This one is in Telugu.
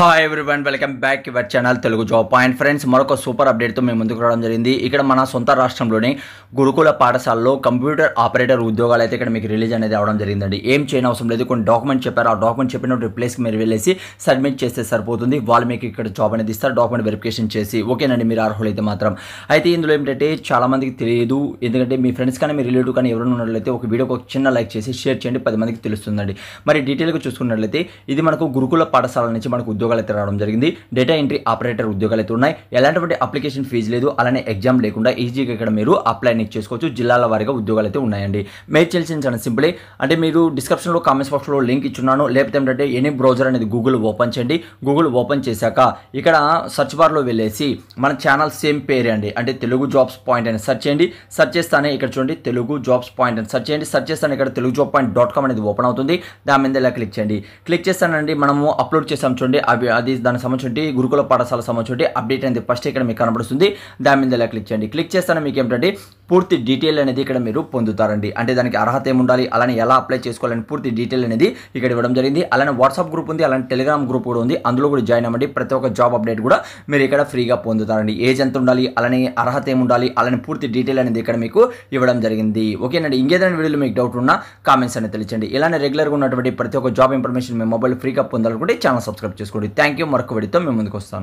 hi one welcome back our channel Telugu job point friends మరొక సూపర్ అప్డేట్తో మేము ముందుకు రావడం జరిగింది ఇక్కడ మన సొంత రాష్ట్రంలోని గురుకుల పాఠశాలలో కంప్యూటర్ ఆపరేటర్ ఉద్యోగాలు అయితే ఇక్కడ మీకు రిలీజ్ అనేది అవడం జరిగిందండి ఏం చేయని అవసరం లేదు కొన్ని డాక్యుమెంట్ చెప్పారు ఆ డాక్యుమెంట్ చెప్పిన రిప్లేస్కి మీరు వెళ్ళేసి సబ్మిట్ చేస్తే సరిపోతుంది వాళ్ళు మీకు ఇక్కడ జాబ్ అనేది ఇస్తారు డాక్యుమెంట్ వెరిఫికేషన్ చేసి ఓకేనండి మీరు అర్హులైతే మాత్రం అయితే ఇందులో ఏంటంటే చాలామందికి తెలియదు ఎందుకంటే మీ ఫ్రెండ్స్ కానీ మీ రిలేటివ్ కానీ ఎవరైనా ఉన్నట్లయితే ఒక వీడియో ఒక చిన్న లైక్ చేసి షేర్ చేయండి పది మందికి తెలుస్తుందండి మరి డీటెయిల్గా చూసుకున్నట్లయితే ఇది మనకు గురుకుల పాఠశాల నుంచి మనకు ఉద్యోగం ఉద్యోగాలు అయితే రావడం జరిగింది డేటా ఎంట్రీ ఆపరేటర్ ఉద్యోగాలు అయితే ఉన్నాయి ఎలాంటి అప్లికేషన్ ఫీజు లేదు అలానే ఎగ్జామ్ లేకుండా ఈజీగా ఇక్కడ మీరు అప్లై చేసుకోవచ్చు జిల్లాల వారిగా ఉద్యోగాలు అయితే ఉన్నాయండి మెయిల్ చాలా సింపుల్ అంటే మీరు డిస్క్రిప్షన్లో కామెంట్స్ బాక్స్లో లింక్ ఇచ్చున్నాను లేకపోతే ఏంటంటే ఎనీ బ్రౌజర్ అనేది గూగుల్ ఓపెన్ చేయండి గూగుల్ ఓపెన్ చేశాక ఇక్కడ సర్చ్ బార్లో వెళ్ళేసి మన ఛానల్ సేమ్ పేరే అండి అంటే తెలుగు జాబ్స్ పాయింట్ అని సెర్చ్ చేయండి సెర్చ్ చేస్తానే ఇక్కడ చూడండి తెలుగు జాబ్స్ పాయింట్ అని సెర్చ్ చేయండి సర్చ్ చేస్తాను ఇక్కడ Telugu job point dot com అనేది ఓపెన్ అవుతుంది దాని మీద ఇలా క్లిక్ చేయండి క్లిక్ చేస్తానండి మనము అప్లోడ్ చేసాం చూడండి ఆ అది దానికి సంబంధించి గురుకుల పాఠశాల సంబంధించి అప్డేట్ అనేది ఫస్ట్ ఇక్కడ మీకు కనబడుతుంది దాని మీద క్లిక్ చేయండి క్లిక్ చేస్తాను మీకు ఏమిటంటే పూర్తి డీటెయిల్ అనేది ఇక్కడ మీరు పొందుతారండి అంటే దానికి అర్హత ఏముండాలి అలానే ఎలా అప్లై చేసుకోవాలని పూర్తి డీటెయిల్ అనేది ఇక్కడ ఇవ్వడం జరిగింది అలానే వాట్సాప్ గ్రూప్ ఉంది అలానే టెలిగ్రామ్ గ్రూప్ కూడా ఉంది అందులో కూడా జాయిన్ అవ్వండి ప్రతి ఒక్క జాబ్ అప్డేట్ కూడా మీరు ఇక్కడ ఫ్రీగా పొందుతారండి ఏజ్ ఎంత ఉండాలి అలానే అర్హత ఏముండాలి అలానే పూర్తి డీటెయిల్ అనేది ఇక్కడ మీకు ఇవ్వడం జరిగింది ఓకేనండి ఇంకేదైనా వీడియోలో మీకు డౌట్ ఉన్నా కామెంట్స్ అనేది తెలియండి ఇలానే రెగ్యులర్గా ఉన్నటువంటి ప్రతి ఒక్క జాబ్ ఇన్ఫర్మేషన్ మీ మొబైల్ ఫ్రీగా పొందాలనుకుంటే ఛానల్ సబ్స్క్రైబ్ చేసుకోండి థ్యాంక్ యూ మరొక వీడితో మేము ముందుకు వస్తాను